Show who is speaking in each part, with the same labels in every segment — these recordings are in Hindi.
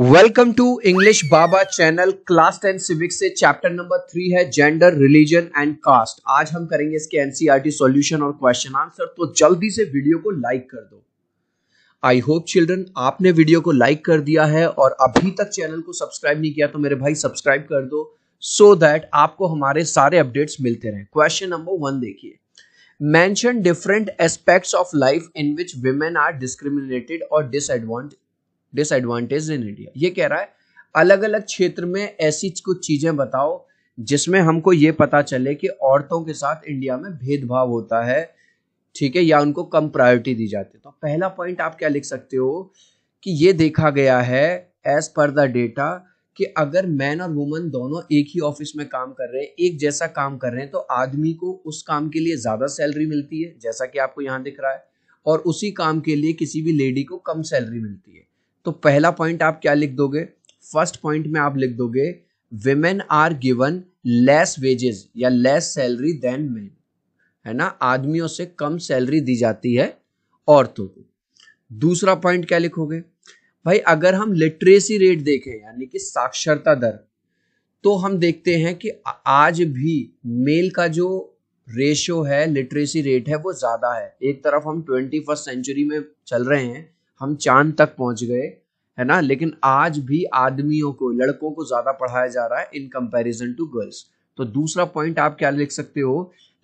Speaker 1: welcome to English Baba channel class ten civics से चैप्टर नंबर थ्री है जेंडर रिलीजन एंड कास्ट आज हम करेंगे इसके एनसीईआरटी सॉल्यूशन e और क्वेश्चन आंसर तो जल्दी से वीडियो को लाइक कर दो आई होप चिल्ड्रन आपने वीडियो को लाइक कर दिया है और अभी तक चैनल को सब्सक्राइब नहीं किया तो मेरे भाई सब्सक्राइब कर दो सो so दैट आपको हमारे सारे अपडेट्स मिलते रहे क्वेश्चन नंबर वन देखिए mention different aspect of life in which women are discriminated और डिसएडवांटेज डिसएडवांटेज इन इंडिया ये कह रहा है अलग अलग क्षेत्र में ऐसी कुछ चीजें बताओ जिसमें हमको ये पता चले कि औरतों के साथ इंडिया में भेदभाव होता है ठीक है या उनको कम प्रायोरिटी दी जाती है तो पहला पॉइंट आप क्या लिख सकते हो कि ये देखा गया है एज पर द डेटा कि अगर मैन और वुमन दोनों एक ही ऑफिस में काम कर रहे हैं एक जैसा काम कर रहे हैं तो आदमी को उस काम के लिए ज़्यादा सैलरी मिलती है जैसा कि आपको यहाँ दिख रहा है और उसी काम के लिए किसी भी लेडी को कम सैलरी मिलती है तो पहला पॉइंट आप क्या लिख दोगे फर्स्ट पॉइंट में आप लिख दोगे women are given less wages या लेस सैलरी देन मेन है ना आदमियों से कम सैलरी दी जाती है औरतों को दूसरा पॉइंट क्या लिखोगे भाई अगर हम लिटरेसी रेट देखें यानी कि साक्षरता दर तो हम देखते हैं कि आज भी मेल का जो रेशियो है लिटरेसी रेट है वो ज़्यादा है एक तरफ हम ट्वेंटी फर्स्ट सेंचुरी में चल रहे हैं हम चांद तक पहुंच गए है ना लेकिन आज भी आदमियों को लड़कों को ज्यादा पढ़ाया जा रहा है इन कंपैरिजन टू गर्ल्स तो दूसरा पॉइंट आप क्या लिख सकते हो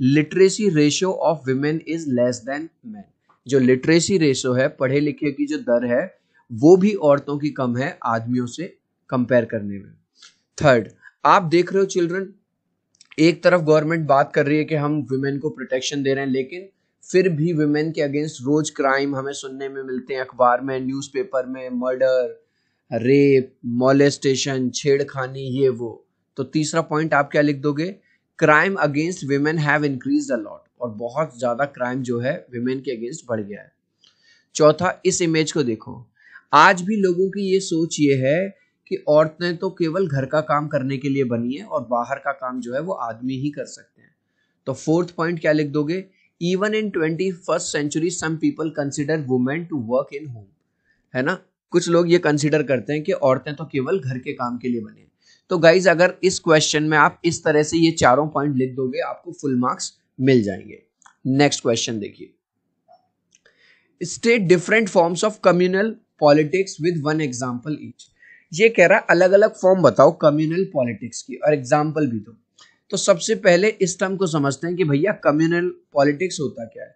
Speaker 1: literacy ratio of women is less than man जो लिटरेसी रेशियो है पढ़े लिखे की जो दर है वो भी औरतों की कम है आदमियों से कंपेयर करने में थर्ड आप देख रहे हो चिल्ड्रन एक तरफ गवर्नमेंट बात कर रही है कि हम वुमेन को प्रोटेक्शन दे रहे हैं लेकिन फिर भी वुमेन के अगेंस्ट रोज क्राइम हमें सुनने में मिलते हैं अखबार में न्यूज़पेपर में मर्डर रेप मोलेस्टेशन छेड़खानी ये वो तो तीसरा पॉइंट आप क्या लिख दोगे crime against women have increase a lot और बहुत ज़्यादा क्राइम जो है वीमेन के अगेंस्ट बढ़ गया है चौथा इस इमेज को देखो आज भी लोगों की ये सोच ये है कि औरतें तो केवल घर का काम करने के लिए बनी है और बाहर का काम जो है वो आदमी ही कर सकते हैं तो फोर्थ पॉइंट क्या लिख दोगे even in twenty first century some people consider women to work in home है ना कुछ लोग ये कंसिडर करते हैं कि औरतें तो केवल घर के काम के लिए बने तो गाइज अगर इस क्वेश्चन में आप इस तरह से ये चारों पॉइंट लिख दोगे आपको फुल मार्क्स मिल जाएंगे नेक्स्ट क्वेश्चन देखिए state different forms of communal politics with one example each ये कह रहा अलग अलग फॉर्म बताओ कम्युनल पॉलिटिक्स की और एग्जाम्पल भी दो तो सबसे पहले इस टर्म को समझते हैं कि भैया कम्युनल पॉलिटिक्स होता क्या है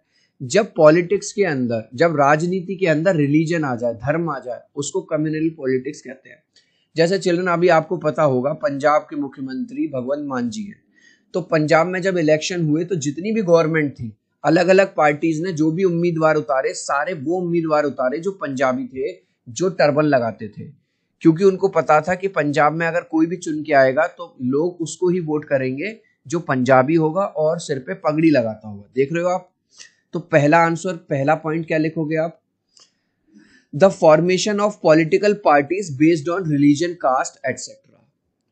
Speaker 1: जब पॉलिटिक्स के अंदर जब राजनीति के अंदर रिलीजन आ जाए धर्म आ जाए उसको कम्युनल पॉलिटिक्स कहते हैं जैसे चिल्ड्रन अभी आपको पता होगा पंजाब के मुख्यमंत्री भगवंत मान जी हैं तो पंजाब में जब इलेक्शन हुए तो जितनी भी गवर्नमेंट थी अलग अलग पार्टीज ने जो भी उम्मीदवार उतारे सारे वो उम्मीदवार उतारे जो पंजाबी थे जो टर्बन लगाते थे क्योंकि उनको पता था कि पंजाब में अगर कोई भी चुन के आएगा तो लोग उसको ही वोट करेंगे जो पंजाबी होगा और सिर पे पगड़ी लगाता होगा देख रहे हो आप तो पहला आंसर पहला पॉइंट क्या लिखोगे आप the formation of political parties based on religion caste etcetera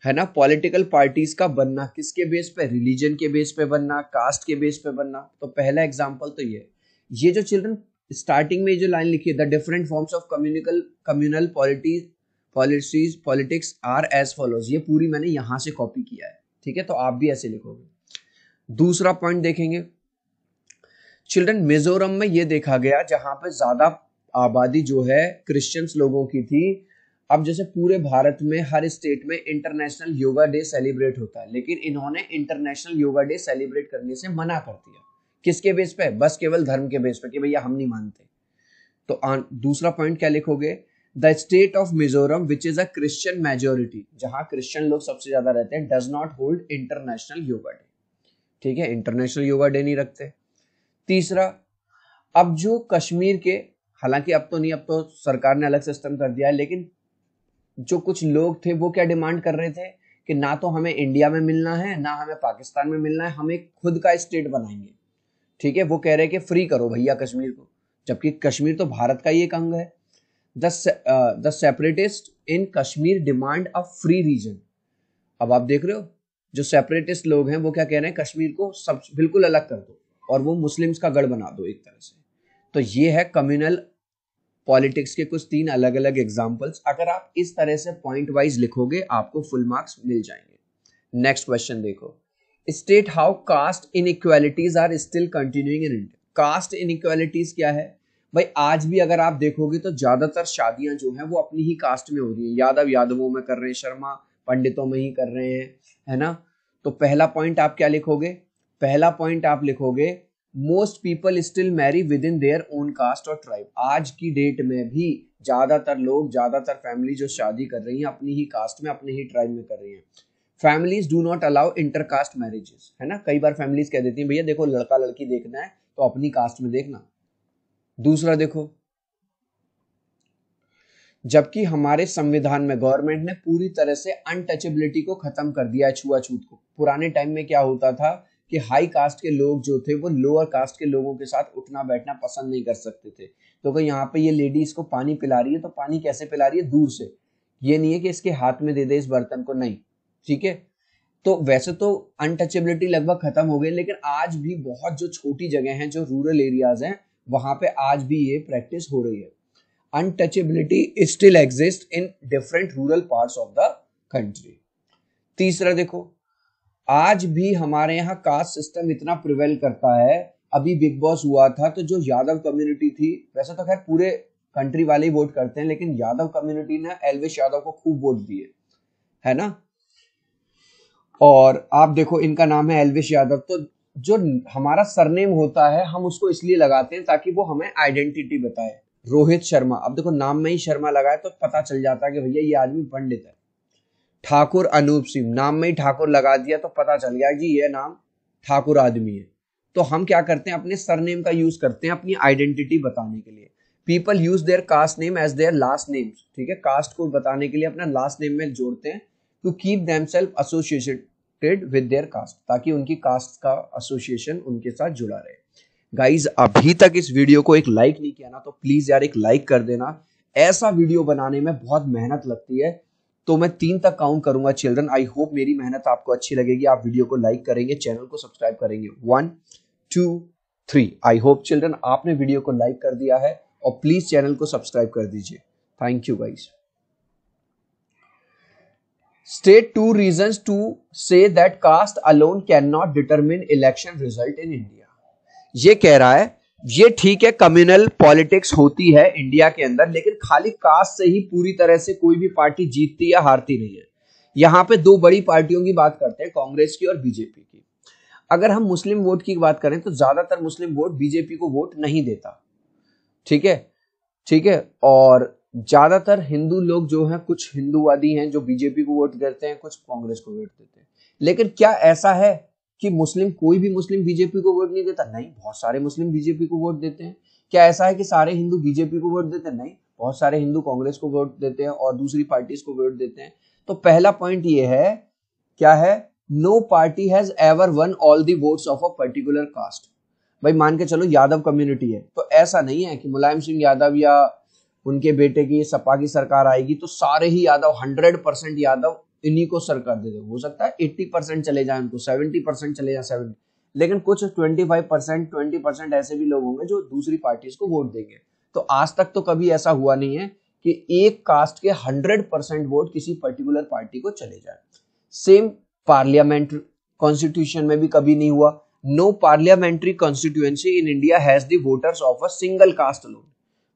Speaker 1: है ना पॉलिटिकल पार्टीज का बनना किसके बेस पे रिलीजन के बेस पे बनना कास्ट के बेस पे बनना तो पहला एग्जाम्पल तो ये ये जो चिल्ड्रन स्टार्टिंग में जो लाइन लिखी है the different forms of communical communal polities policies politics are as follows ये पूरी मैंने यहां से कॉपी किया है ठीक है तो आप भी ऐसे लिखोगे दूसरा पॉइंट देखेंगे चिल्ड्रन मिजोरम में ये देखा गया जहां पर ज्यादा आबादी जो है क्रिश्चियंस लोगों की थी अब जैसे पूरे भारत में हर स्टेट में इंटरनेशनल योगा डे सेलिब्रेट होता है लेकिन इन्होंने इंटरनेशनल योगा डे सेलिब्रेट करने से मना कर दिया किसके बेस पे बस केवल धर्म के बेस पे कि भैया हम नहीं मानते तो दूसरा पॉइंट क्या लिखोगे the state of Mizoram which is a Christian majority जहां क्रिश्चियन लोग सबसे ज्यादा रहते हैं does not hold international yoga day ठीक है इंटरनेशनल योगा डे नहीं रखते तीसरा अब जो कश्मीर के हालांकि अब तो नहीं अब तो सरकार ने अलग सिस्टम कर दिया है लेकिन जो कुछ लोग थे वो क्या डिमांड कर रहे थे कि ना तो हमें इंडिया में मिलना है ना हमें पाकिस्तान में मिलना है हम एक खुद का स्टेट बनाएंगे ठीक है वो कह रहे हैं कि फ्री करो भैया कश्मीर को जबकि कश्मीर तो भारत का ही एक अंग है the separatist in Kashmir demand a free region अब आप देख रहे हो जो सेपरेटिस्ट लोग हैं वो क्या कह रहे हैं कश्मीर को सब बिल्कुल अलग कर दो और वो मुस्लिम्स का गढ़ बना दो एक तरह से तो ये है कम्युनल पॉलिटिक्स के कुछ तीन अलग अलग एग्जाम्पल्स अगर आप इस तरह से पॉइंट वाइज लिखोगे आपको फुल मार्क्स मिल जाएंगे नेक्स्ट क्वेश्चन देखो state how caste inequalities are still continuing in India caste inequalities क्या है भाई आज भी अगर आप देखोगे तो ज्यादातर शादियां जो है वो अपनी ही कास्ट में हो रही है यादव यादवों में कर रहे हैं शर्मा पंडितों में ही कर रहे हैं है ना तो पहला पॉइंट आप क्या लिखोगे पहला पॉइंट आप लिखोगे most people still marry within their own caste और ट्राइब आज की डेट में भी ज्यादातर लोग ज्यादातर फैमिली जो शादी कर रही हैं अपनी ही कास्ट में अपने ही ट्राइब में कर रही हैं families do not allow intercaste marriages है ना कई बार फैमिलीज कह देती हैं भैया देखो लड़का लड़की देखना है तो अपनी कास्ट में देखना दूसरा देखो जबकि हमारे संविधान में गवर्नमेंट ने पूरी तरह से अनटचेबिलिटी को खत्म कर दिया है छुआछूत को पुराने टाइम में क्या होता था कि हाई कास्ट के लोग जो थे वो लोअर कास्ट के लोगों के साथ उठना बैठना पसंद नहीं कर सकते थे तो अगर यहाँ पे ये लेडी इसको पानी पिला रही है तो पानी कैसे पिला रही है दूर से ये नहीं है कि इसके हाथ में दे दे इस बर्तन को नहीं ठीक है तो वैसे तो अनटचेबिलिटी लगभग खत्म हो गई लेकिन आज भी बहुत जो छोटी जगह है जो रूरल एरियाज हैं वहां पे आज भी ये प्रैक्टिस हो रही है untouchability still exist in different rural part of the country तीसरा देखो आज भी हमारे यहाँ कास्ट सिस्टम इतना प्रिवेल करता है अभी बिग बॉस हुआ था तो जो यादव कम्युनिटी थी वैसे तो खैर पूरे कंट्री वाले ही वोट करते हैं लेकिन यादव कम्युनिटी ने एलवेश यादव को खूब वोट दिए है ना और आप देखो इनका नाम है एलवेश यादव तो जो हमारा सरनेम होता है हम उसको इसलिए लगाते हैं ताकि वो हमें आइडेंटिटी बताए रोहित शर्मा अब देखो नाम में ही शर्मा लगाए तो पता चल जाता है कि भैया ये आदमी पंडित है ठाकुर अनूप सिंह नाम में ही ठाकुर लगा दिया तो पता चल गया कि ये नाम ठाकुर आदमी है तो हम क्या करते हैं अपने सरनेम का यूज करते हैं अपनी आइडेंटिटी बताने के लिए people use their caste name as their last name ठीक है कास्ट को बताने के लिए अपना लास्ट नेम में जोड़ते हैं to keep them self associated connected with their caste ताकि उनकी कास्ट का एसोसिएशन उनके साथ जुड़ा रहे गाइज अभी तक इस वीडियो को एक लाइक नहीं किया ना तो प्लीज यार एक लाइक कर देना ऐसा वीडियो बनाने में बहुत मेहनत लगती है तो मैं तीन तक काउंट करूंगा चिल्ड्रन आई होप मेरी मेहनत आपको अच्छी लगेगी आप वीडियो को लाइक करेंगे चैनल को सब्सक्राइब करेंगे one two three I hope children आपने वीडियो को लाइक कर दिया है और प्लीज चैनल को सब्सक्राइब कर दीजिए thank you guys state two reasons to say that caste alone can not determine election result in India ये कह रहा है ये ठीक है कम्युनल पॉलिटिक्स होती है इंडिया के अंदर लेकिन खाली कास्ट से ही पूरी तरह से कोई भी पार्टी जीतती या हारती नहीं है यहां पे दो बड़ी पार्टियों की बात करते हैं कांग्रेस की और बीजेपी की अगर हम मुस्लिम वोट की बात करें तो ज्यादातर मुस्लिम वोट बीजेपी को वोट नहीं देता ठीक है ठीक है और ज्यादातर हिंदू लोग जो हैं कुछ हिंदूवादी हैं जो बीजेपी को वोट करते हैं कुछ कांग्रेस को वोट देते हैं लेकिन क्या ऐसा है कि मुस्लिम कोई भी मुस्लिम बीजेपी को वोट नहीं देता नहीं बहुत सारे मुस्लिम बीजेपी को वोट देते हैं क्या ऐसा है कि सारे हिंदू बीजेपी को वोट देते हैं नहीं बहुत सारे हिंदू कांग्रेस को वोट देते हैं और दूसरी पार्टीज को वोट देते हैं तो पहला पॉइंट ये है क्या है no party has ever won all the votes of a particular caste भाई मान के चलो यादव कम्युनिटी है तो ऐसा नहीं है कि मुलायम सिंह यादव या उनके बेटे की सपा की सरकार आएगी तो सारे ही यादव हंड्रेड परसेंट यादव इन्हीं को सरकार दे दे हो सकता है एट्टी परसेंट चले जाए उनको सेवेंटी परसेंट चले जाए सेवेंटी लेकिन कुछ twenty five percent twenty percent ऐसे भी लोग होंगे जो दूसरी पार्टीज को वोट देंगे तो आज तक तो कभी ऐसा हुआ नहीं है कि एक कास्ट के हंड्रेड परसेंट वोट किसी पर्टिकुलर पार्टी को चले जाए सेम पार्लियामेंट कॉन्स्टिट्यूशन में भी कभी नहीं हुआ no parliamentary constituency in India has the voters of a single caste alone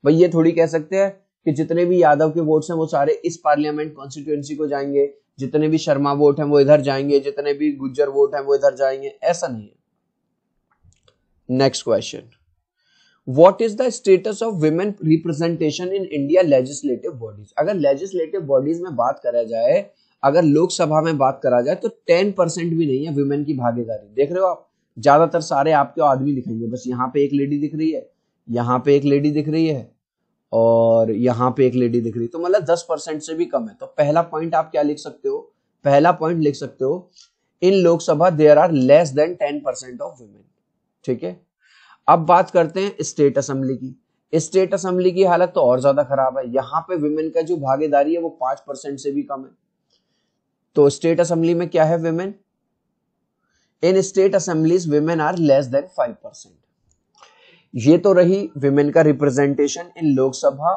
Speaker 1: भाई ये थोड़ी कह सकते हैं कि जितने भी यादव के वोट्स हैं वो सारे इस पार्लियामेंट कॉन्स्टिट्यूएंसी को जाएंगे जितने भी शर्मा वोट हैं वो इधर जाएंगे जितने भी गुज्जर वोट हैं वो इधर जाएंगे ऐसा नहीं है next question what is the status of women representation in India legislative bodies अगर लेजिस्लेटिव बॉडीज में बात करा जाए अगर लोकसभा में बात करा जाए तो टेन परसेंट भी नहीं है वुमेन की भागीदारी देख रहे हो आप ज्यादातर सारे आपके आदमी दिखेंगे बस यहाँ पे एक लेडी दिख रही है यहाँ पे एक लेडी दिख रही है और यहाँ पे एक लेडी दिख रही है तो मतलब दस परसेंट से भी कम है तो पहला पॉइंट आप क्या लिख सकते हो पहला पॉइंट लिख सकते हो इन Lok Sabha there are less than ten percent of women ठीक है अब बात करते हैं स्टेट असेंबली की स्टेट असेंबली की हालत तो और ज्यादा खराब है यहाँ पे वुमेन का जो भागीदारी है वो पांच परसेंट से भी कम है तो स्टेट असेंबली में क्या है women in state assemblies women are less than five percent ये तो रही विमेन का रिप्रेजेंटेशन इन लोकसभा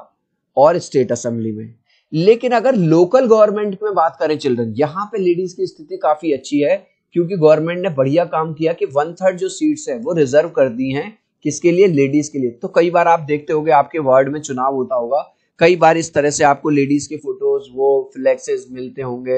Speaker 1: और स्टेट असेंबली में लेकिन अगर लोकल गवर्नमेंट में बात करें चिल्ड्रन यहाँ पे लेडीज की स्थिति काफी अच्छी है क्योंकि गवर्नमेंट ने बढ़िया काम किया कि वन थर्ड जो सीट्स है वो रिजर्व कर दी हैं किसके लिए लेडीज के लिए तो कई बार आप देखते होंगे आपके वार्ड में चुनाव होता होगा कई बार इस तरह से आपको लेडीज के फोटोज वो फ्लेक्सेस मिलते होंगे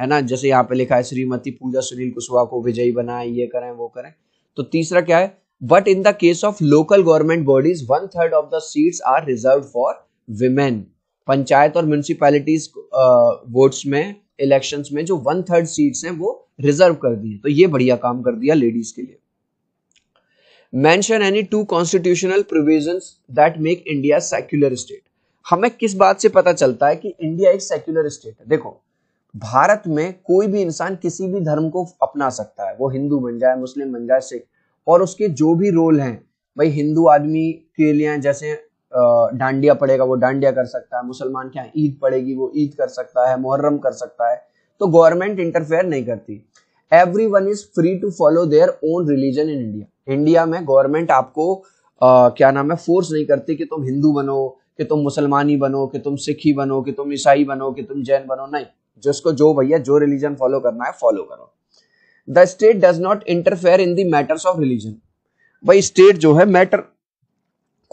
Speaker 1: है ना जैसे यहाँ पे लिखा है श्रीमती पूजा सुनील कुशवाहा को विजयी बनाए ये करें वो करें तो तीसरा क्या है but in the case of local government bodies one third of the seats are reserve for women panchayat और म्यूनिसिपैलिटीज वोट्स uh, में इलेक्शंस में जो वन थर्ड सीट्स हैं वो रिजर्व कर दी तो ये बढ़िया काम कर दिया लेडीज के लिए mention any two constitutional provisions that make India secular state हमें किस बात से पता चलता है कि इंडिया एक सेक्युलर स्टेट है देखो भारत में कोई भी इंसान किसी भी धर्म को अपना सकता है वो हिंदू बन जाए मुस्लिम बन जाए सिख और उसके जो भी रोल हैं भाई हिंदू आदमी के लिए जैसे डांडिया पड़ेगा वो डांडिया कर सकता है मुसलमान क्या ईद पड़ेगी वो ईद कर सकता है मुहर्रम कर सकता है तो गवर्नमेंट इंटरफेयर नहीं करती every one is free to follow their own religion in India India में गवर्नमेंट आपको आ, क्या नाम है फोर्स नहीं करती कि तुम हिंदू बनो कि तुम मुसलमानी बनो कि तुम सिखी बनो कि तुम ईसाई बनो कि तुम जैन बनो नहीं जिसको जो भैया जो रिलीजन फॉलो करना है फॉलो करो the state does not interfere in the matters of religion भाई स्टेट जो है मैटर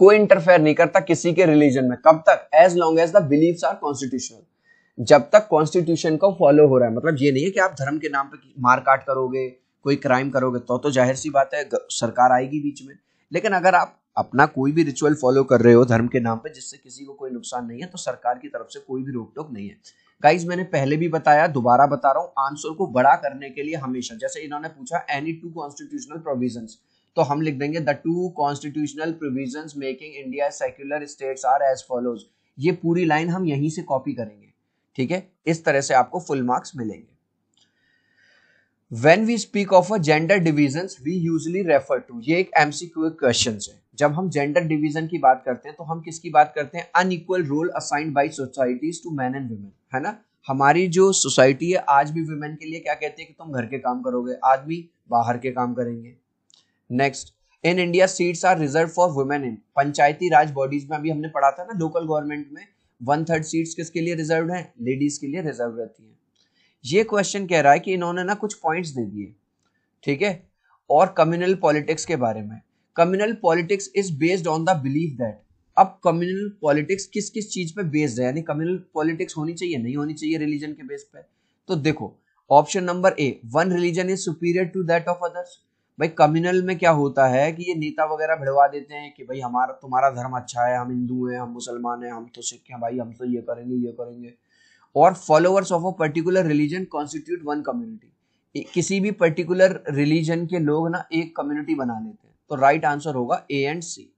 Speaker 1: कोई इंटरफेयर नहीं करता किसी के रिलीजन में कब तक as long as the believe are constitutional जब तक कॉन्स्टिट्यूशन को फॉलो हो रहा है मतलब ये नहीं है कि आप धर्म के नाम पर मार काट करोगे कोई क्राइम करोगे तो तो जाहिर सी बात है सरकार आएगी बीच में लेकिन अगर आप अपना कोई भी रिचुअल फॉलो कर रहे हो धर्म के नाम पे जिससे किसी को कोई नुकसान नहीं है तो सरकार की तरफ से कोई भी रोक टोक नहीं है गाइज मैंने पहले भी बताया दोबारा बता रहा हूँ आंसर को बड़ा करने के लिए हमेशा जैसे इन्होंने पूछा एनी टू कॉन्स्टिट्यूशनल प्रोविजन तो हम लिख देंगे the two constitutional provision making India secular states are as follows ये पूरी लाइन हम यहीं से कॉपी करेंगे ठीक है इस तरह से आपको फुल मार्क्स मिलेंगे when we speak of a gender division we usually refer to ये एक एमसीक्यू क्वेश्चन है जब हम जेंडर डिवीजन की बात करते हैं तो हम किसकी बात करते हैं unequal role assigned by societies to man and women है ना हमारी जो सोसाइटी है आज भी वुमेन के लिए क्या कहती है कि तुम घर के काम करोगे आदमी बाहर के काम करेंगे next in India seats are reserve for women in Panchayati Raj bodies में अभी हमने पढ़ा था ना लोकल गवर्नमेंट में वन थर्ड सीट्स किसके लिए रिजर्व है लेडीज के लिए रिजर्व रहती है ये क्वेश्चन कह रहा है कि इन्होंने ना कुछ पॉइंट्स दे दिए ठीक है और कम्युनल पॉलिटिक्स के बारे में communal politics is based on the believe that अब कम्युनल पॉलिटिक्स किस किस चीज पे बेस्ड है यानी कम्युनल पॉलिटिक्स होनी चाहिए नहीं होनी चाहिए रिलीजन के बेस पे तो देखो option number A one religion is superior to that of others भाई कम्युनल में क्या होता है कि ये नेता वगैरह भिड़वा देते हैं कि भाई हमारा तुम्हारा धर्म अच्छा है हम हिंदू हैं हम मुसलमान हैं हम तो सिख हैं भाई हम तो ये करेंगे ये करेंगे और followers of a particular religion constitute one community किसी भी पर्टिकुलर रिलीजन के लोग ना एक कम्युनिटी बना लेते हैं तो राइट right आंसर होगा ए एंड सी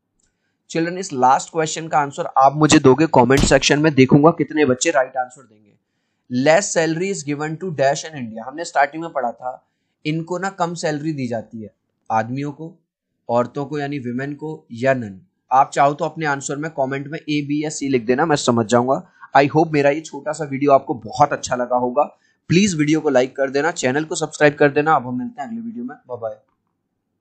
Speaker 1: चिल्ड्रन इस लास्ट क्वेश्चन का आंसर आप मुझे दोगे कमेंट सेक्शन में देखूंगा कितने बच्चे राइट आंसर देंगे less salary is given to dash in India हमने स्टार्टिंग में पढ़ा था इनको ना कम सैलरी दी जाती है आदमियों को औरतों को यानी विमेन को या नन आप चाहो तो अपने आंसर में कमेंट में ए बी या सी लिख देना मैं समझ जाऊंगा आई होप मेरा ये छोटा सा वीडियो आपको बहुत अच्छा लगा होगा प्लीज वीडियो को लाइक कर देना चैनल को सब्सक्राइब कर देना अब हम मिलते हैं अगले वीडियो में बाय